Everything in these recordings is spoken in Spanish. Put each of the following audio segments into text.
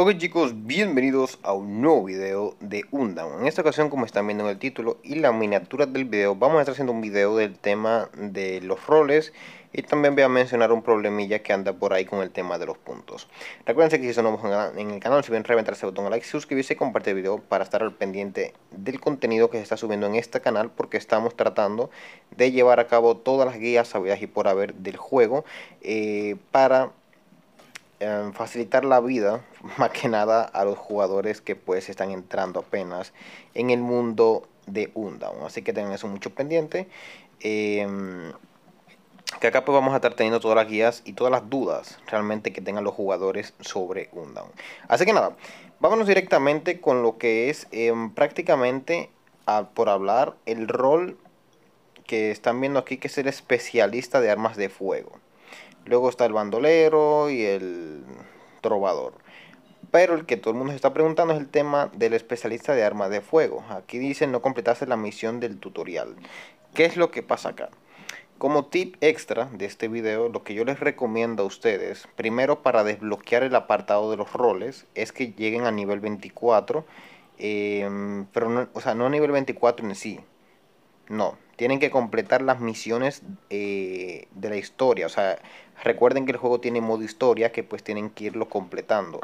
Ok chicos, bienvenidos a un nuevo video de Undown. En esta ocasión, como están viendo en el título y la miniatura del video, vamos a estar haciendo un video del tema de los roles y también voy a mencionar un problemilla que anda por ahí con el tema de los puntos. Recuerden que si son nuevos en el canal, si bien reventar ese botón de like, suscribirse y compartir el video para estar al pendiente del contenido que se está subiendo en este canal porque estamos tratando de llevar a cabo todas las guías, sabidas y por haber del juego eh, para Em, facilitar la vida más que nada a los jugadores que pues están entrando apenas en el mundo de Undown. Así que tengan eso mucho pendiente. Em, que acá pues vamos a estar teniendo todas las guías y todas las dudas realmente que tengan los jugadores sobre Undown. Así que nada, vámonos directamente con lo que es em, prácticamente por hablar el rol que están viendo aquí que es el especialista de armas de fuego. Luego está el bandolero y el trovador. Pero el que todo el mundo se está preguntando es el tema del especialista de armas de fuego. Aquí dice no completaste la misión del tutorial. ¿Qué es lo que pasa acá? Como tip extra de este video, lo que yo les recomiendo a ustedes, primero para desbloquear el apartado de los roles, es que lleguen a nivel 24, eh, pero o sea, no a nivel 24 en sí, no, tienen que completar las misiones eh, de la historia. O sea, recuerden que el juego tiene modo historia que pues tienen que irlo completando.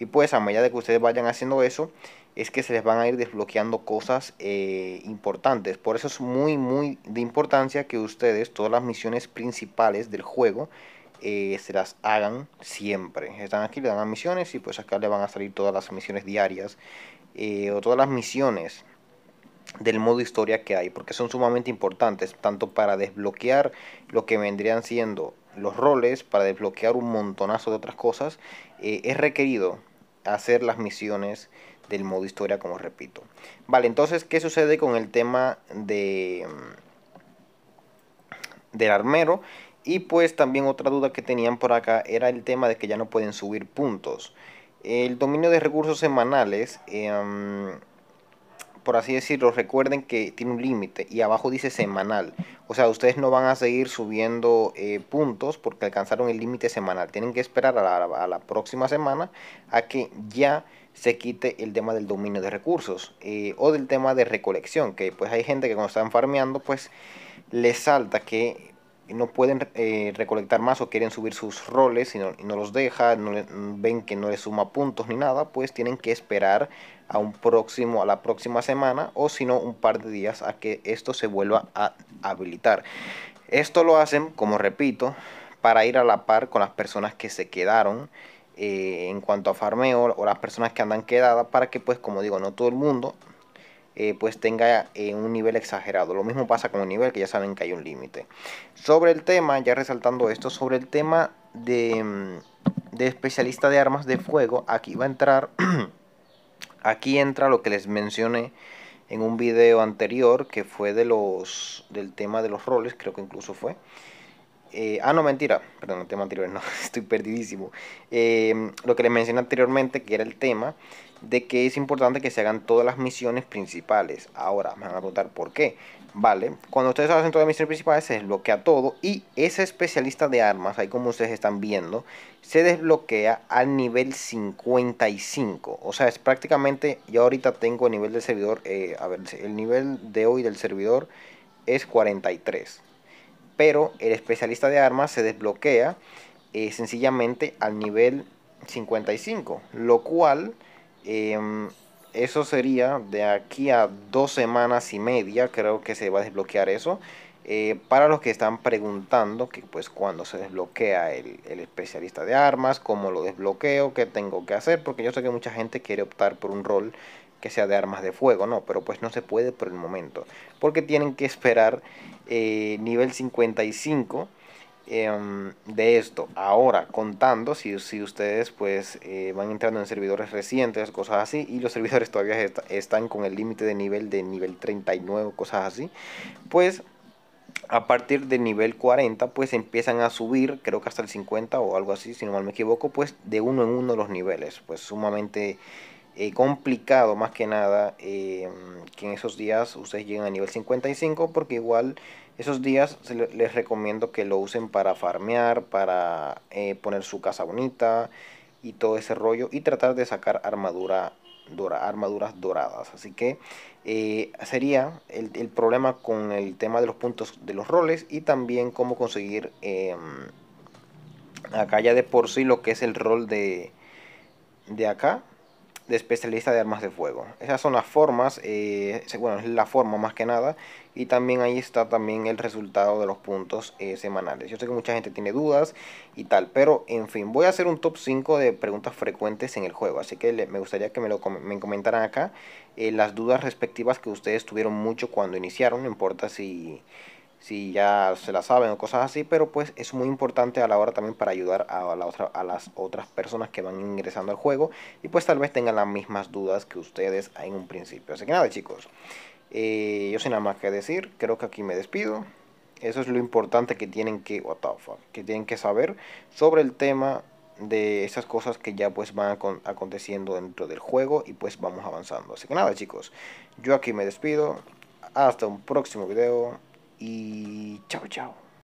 Y pues a medida de que ustedes vayan haciendo eso, es que se les van a ir desbloqueando cosas eh, importantes. Por eso es muy, muy de importancia que ustedes todas las misiones principales del juego eh, se las hagan siempre. Están aquí, le dan a misiones y pues acá le van a salir todas las misiones diarias o todas las misiones del modo historia que hay, porque son sumamente importantes, tanto para desbloquear lo que vendrían siendo los roles, para desbloquear un montonazo de otras cosas, eh, es requerido hacer las misiones del modo historia, como repito. Vale, entonces, ¿qué sucede con el tema de mm, del armero? Y pues también otra duda que tenían por acá era el tema de que ya no pueden subir puntos. El dominio de recursos semanales... Eh, por así decirlo, recuerden que tiene un límite y abajo dice semanal. O sea, ustedes no van a seguir subiendo eh, puntos porque alcanzaron el límite semanal. Tienen que esperar a la, próxima semana a que ya se quite el tema del dominio de recursos eh, o del tema de recolección. Que pues hay gente que cuando están farmeando pues les salta que no pueden eh, recolectar más o quieren subir sus roles y no, los deja, no ven que no les suma puntos ni nada, pues tienen que esperar a un próximo, a la próxima semana o si no un par de días a que esto se vuelva a habilitar. Esto lo hacen, como repito, para ir a la par con las personas que se quedaron eh, en cuanto a farmeo o las personas que andan quedadas para que pues como digo no todo el mundo eh, pues tenga eh, un nivel exagerado. Lo mismo pasa con un nivel, que ya saben que hay un límite. Sobre el tema, ya resaltando esto, sobre el tema de, mm, de especialista de armas de fuego, aquí va a entrar, aquí entra lo que les mencioné en un video anterior, que fue de los, del tema de los roles, creo que incluso fue. Eh, ah, no, mentira. Perdón, el tema anterior, no, estoy perdidísimo. Eh, lo que les mencioné anteriormente, que era el tema de que es importante que se hagan todas las misiones principales. Ahora, me van a preguntar por qué. Vale, cuando ustedes hacen todas las misiones principales, se desbloquea todo. Y ese especialista de armas, ahí como ustedes están viendo, se desbloquea al nivel 55. O sea, es prácticamente, yo ahorita tengo el nivel del servidor, eh, a ver, el nivel de hoy del servidor es 43 pero el especialista de armas se desbloquea eh, sencillamente al nivel 55, lo cual em, eso sería de aquí a dos semanas y media, creo que se va a desbloquear eso. Eh, para los que están preguntando que pues cuando se desbloquea el, el, especialista de armas, cómo lo desbloqueo, qué tengo que hacer, porque yo sé que mucha gente quiere optar por un rol que sea de armas de fuego, no, pero pues no se puede por el momento, porque tienen que esperar eh, nivel 55 em, de esto. Ahora, contando si, si ustedes pues eh, van entrando en servidores recientes, cosas así, y los servidores todavía están con el límite de nivel de nivel 39, cosas así, pues a partir de nivel 40 pues empiezan a subir, creo que hasta el 50 o algo así, si no mal me equivoco, pues de uno en uno los niveles, pues sumamente eh, complicado más que nada em, que en esos días ustedes lleguen a nivel 55 porque igual esos días les recomiendo que lo usen para farmear, para eh, poner su casa bonita y todo ese rollo y tratar de sacar armadura armaduras doradas. Así que eh, sería el, el, problema con el tema de los puntos de los roles y también cómo conseguir em, acá ya de por sí lo que es el rol de, de acá de especialista de armas de fuego. Esas son las formas, eh, bueno, es la forma más que nada. Y también ahí está también el resultado de los puntos eh, semanales. Yo sé que mucha gente tiene dudas y tal, pero en fin, voy a hacer un top 5 de preguntas frecuentes en el juego. Así que me gustaría que me, lo, me comentaran acá eh, las dudas respectivas que ustedes tuvieron mucho cuando iniciaron, no importa si si ya se la saben o cosas así, pero pues es muy importante a la hora también para ayudar a, otra, a las otras personas que van ingresando al juego y pues tal vez tengan las mismas dudas que ustedes en un principio. Así que nada chicos, eh, yo sin nada más que decir, creo que aquí me despido. Eso es lo importante que tienen que, que tienen que saber sobre el tema de esas cosas que ya pues van aconteciendo dentro del juego y pues vamos avanzando. Así que nada chicos, yo aquí me despido. Hasta un próximo video y chao, chao.